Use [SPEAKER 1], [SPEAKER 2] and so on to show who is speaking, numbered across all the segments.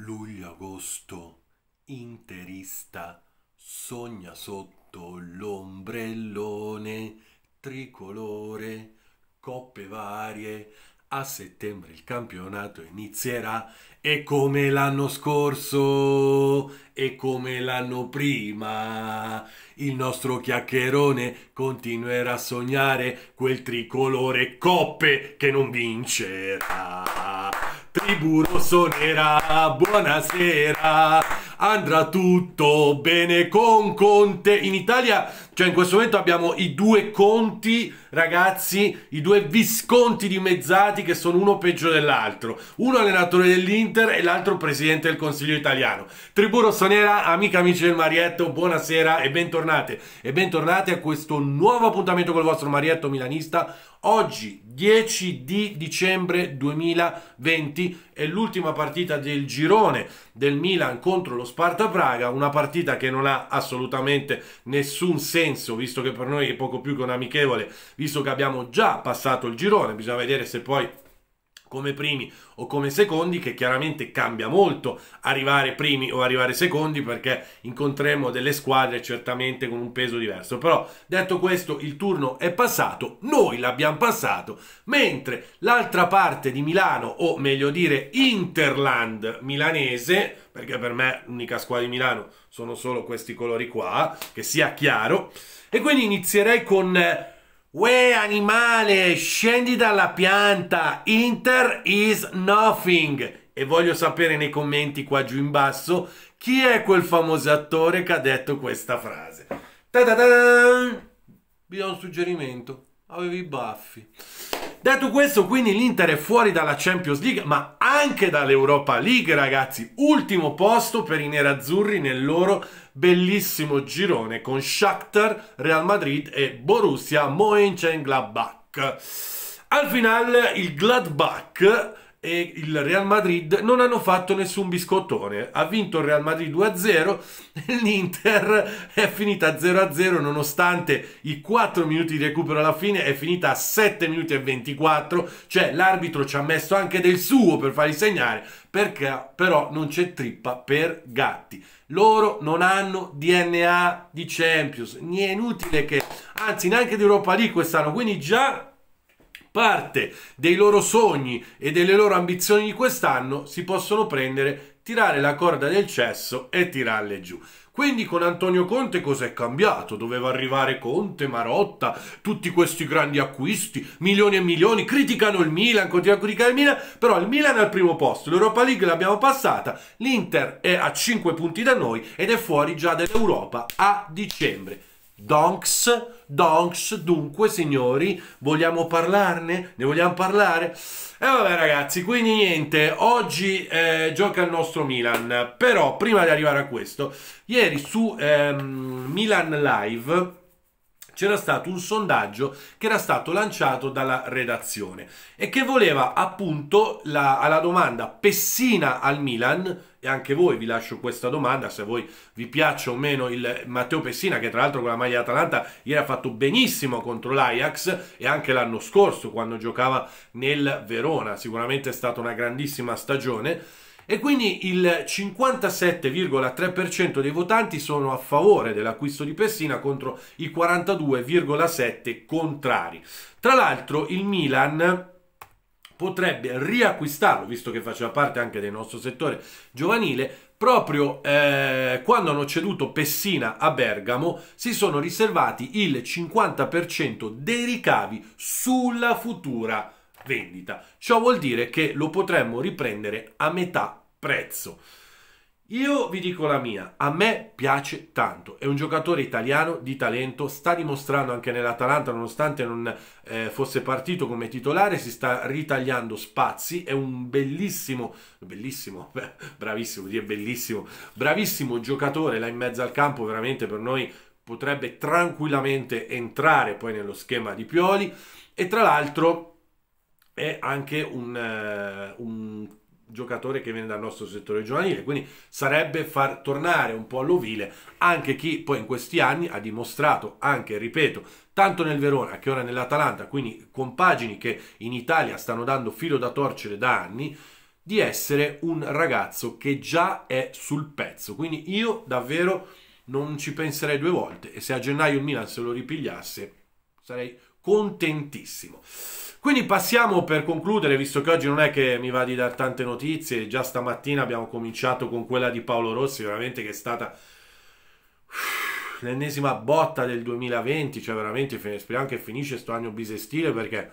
[SPEAKER 1] luglio-agosto, interista, sogna sotto l'ombrellone, tricolore, coppe varie. A settembre il campionato inizierà e come l'anno scorso e come l'anno prima il nostro chiacchierone continuerà a sognare quel tricolore coppe che non vincerà tribù rossonera, buonasera, andrà tutto bene con Conte. In Italia, cioè in questo momento abbiamo i due conti, ragazzi, i due visconti dimezzati che sono uno peggio dell'altro. Uno allenatore dell'Inter e l'altro presidente del Consiglio italiano. Tribù rossonera, amica amici del Marietto, buonasera e bentornate. E bentornate a questo nuovo appuntamento col vostro Marietto milanista. Oggi 10 di dicembre 2020 è l'ultima partita del girone del Milan contro lo Sparta Praga, una partita che non ha assolutamente nessun senso, visto che per noi è poco più che un amichevole, visto che abbiamo già passato il girone, bisogna vedere se poi come primi o come secondi, che chiaramente cambia molto arrivare primi o arrivare secondi, perché incontreremo delle squadre certamente con un peso diverso. Però, detto questo, il turno è passato, noi l'abbiamo passato, mentre l'altra parte di Milano, o meglio dire Interland milanese, perché per me l'unica squadra di Milano sono solo questi colori qua, che sia chiaro, e quindi inizierei con Uè animale, scendi dalla pianta, Inter is nothing. E voglio sapere nei commenti qua giù in basso chi è quel famoso attore che ha detto questa frase. Ta-da-da! Vi do un suggerimento, avevi i baffi. Detto questo, quindi l'Inter è fuori dalla Champions League, ma anche dall'Europa League, ragazzi. Ultimo posto per i nerazzurri nel loro bellissimo girone con Shakhtar, Real Madrid e Borussia Mönchengladbach. Al finale il Gladbach e il Real Madrid non hanno fatto nessun biscottone. Ha vinto il Real Madrid 2-0, l'Inter è finita 0-0 nonostante i 4 minuti di recupero alla fine, è finita a 7 minuti e 24, cioè l'arbitro ci ha messo anche del suo per farli segnare, perché però non c'è trippa per gatti. Loro non hanno DNA di Champions, è inutile che, anzi neanche di Europa League quest'anno, quindi già parte dei loro sogni e delle loro ambizioni di quest'anno si possono prendere, tirare la corda del cesso e tirarle giù. Quindi con Antonio Conte cos'è cambiato? Doveva arrivare Conte, Marotta, tutti questi grandi acquisti, milioni e milioni, criticano il Milan, continuano a criticare il Milan, però il Milan è al primo posto, l'Europa League l'abbiamo passata, l'Inter è a 5 punti da noi ed è fuori già dall'Europa a dicembre. Donks, donks, dunque signori, vogliamo parlarne? Ne vogliamo parlare? E eh, vabbè ragazzi, quindi niente, oggi eh, gioca il nostro Milan, però prima di arrivare a questo, ieri su ehm, Milan Live c'era stato un sondaggio che era stato lanciato dalla redazione e che voleva appunto la, alla domanda Pessina al Milan e anche voi vi lascio questa domanda se voi vi piaccia o meno il Matteo Pessina che tra l'altro con la maglia Atalanta ieri ha fatto benissimo contro l'Ajax e anche l'anno scorso quando giocava nel Verona sicuramente è stata una grandissima stagione e quindi il 57,3% dei votanti sono a favore dell'acquisto di Pessina contro i 42,7% contrari. Tra l'altro il Milan potrebbe riacquistarlo, visto che faceva parte anche del nostro settore giovanile, proprio eh, quando hanno ceduto Pessina a Bergamo, si sono riservati il 50% dei ricavi sulla futura vendita. Ciò vuol dire che lo potremmo riprendere a metà prezzo. Io vi dico la mia, a me piace tanto, è un giocatore italiano di talento, sta dimostrando anche nell'Atalanta nonostante non eh, fosse partito come titolare, si sta ritagliando spazi, è un bellissimo, bellissimo, bravissimo, dire bellissimo, bravissimo giocatore là in mezzo al campo, veramente per noi potrebbe tranquillamente entrare poi nello schema di Pioli e tra l'altro è anche un, eh, un giocatore che viene dal nostro settore giovanile, quindi sarebbe far tornare un po' all'ovile anche chi poi in questi anni ha dimostrato anche, ripeto, tanto nel Verona che ora nell'Atalanta, quindi compagini che in Italia stanno dando filo da torcere da anni, di essere un ragazzo che già è sul pezzo. Quindi io davvero non ci penserei due volte e se a gennaio il Milan se lo ripigliasse sarei contentissimo. Quindi passiamo per concludere, visto che oggi non è che mi va di dare tante notizie, già stamattina abbiamo cominciato con quella di Paolo Rossi, veramente che è stata l'ennesima botta del 2020, cioè veramente speriamo che finisce questo anno bisestile perché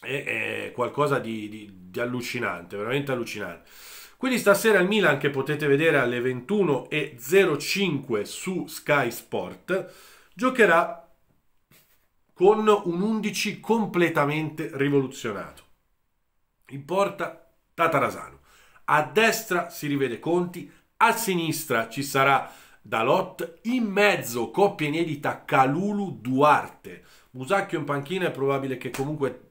[SPEAKER 1] è, è qualcosa di, di, di, allucinante, veramente allucinante. Quindi stasera il Milan che potete vedere alle 21.05 su Sky Sport giocherà con un 11 completamente rivoluzionato. In porta Tatarasano. A destra si rivede Conti, a sinistra ci sarà Dalot, in mezzo coppia inedita Calulu Duarte. Musacchio in panchina è probabile che comunque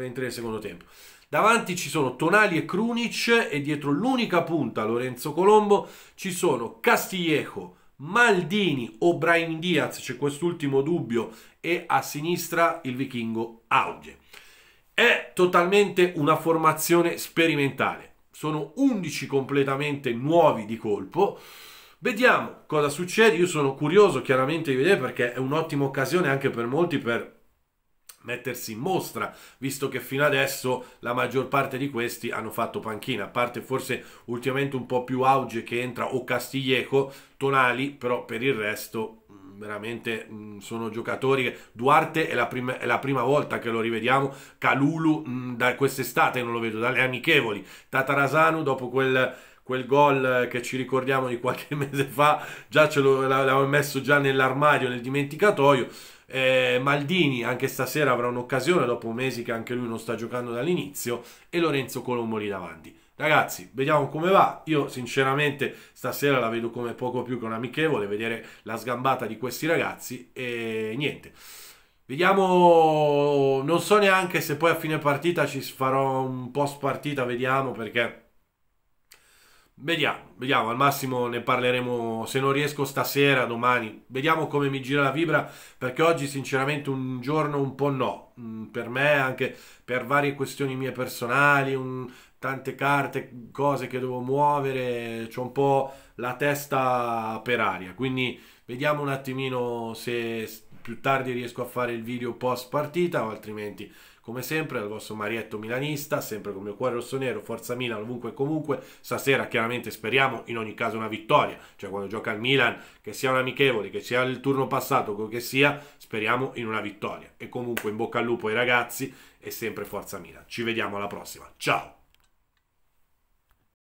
[SPEAKER 1] entri nel secondo tempo. Davanti ci sono Tonali e Krunic e dietro l'unica punta Lorenzo Colombo ci sono Castillejo, Maldini o Brian Diaz, c'è quest'ultimo dubbio, e a sinistra il vichingo Audie. È totalmente una formazione sperimentale, sono 11 completamente nuovi di colpo. Vediamo cosa succede, io sono curioso chiaramente di vedere perché è un'ottima occasione anche per molti per mettersi in mostra, visto che fino adesso la maggior parte di questi hanno fatto panchina, a parte forse ultimamente un po' più auge che entra o Castiglieco, Tonali, però per il resto mm, veramente mm, sono giocatori Duarte è la, prima, è la, prima, volta che lo rivediamo Calulu mm, da quest'estate non lo vedo, dalle amichevoli Tatarasanu dopo quel, quel gol che ci ricordiamo di qualche mese fa già ce l'avevo messo già nell'armadio, nel dimenticatoio eh, Maldini anche stasera avrà un'occasione dopo mesi che anche lui non sta giocando dall'inizio e Lorenzo Colombo lì davanti. Ragazzi, vediamo come va. Io sinceramente stasera la vedo come poco più che un amichevole, vedere la sgambata di questi ragazzi e niente. Vediamo, non so neanche se poi a fine partita ci farò un post partita, vediamo perché Vediamo, vediamo, al massimo ne parleremo se non riesco stasera, domani. Vediamo come mi gira la vibra, perché oggi sinceramente un giorno un po' no. Mm, per me, anche per varie questioni mie personali, un, tante carte, cose che devo muovere, ho un po' la testa per aria. Quindi vediamo un attimino se più tardi riesco a fare il video post partita o altrimenti come sempre, dal vostro Marietto Milanista, sempre con il mio cuore rossonero, forza Milan ovunque e comunque. Stasera, chiaramente, speriamo in ogni caso una vittoria. Cioè, quando gioca il Milan, che sia un amichevole, che sia il turno passato, quel che sia, speriamo in una vittoria. E comunque, in bocca al lupo ai ragazzi e sempre forza Milan. Ci vediamo alla prossima. Ciao!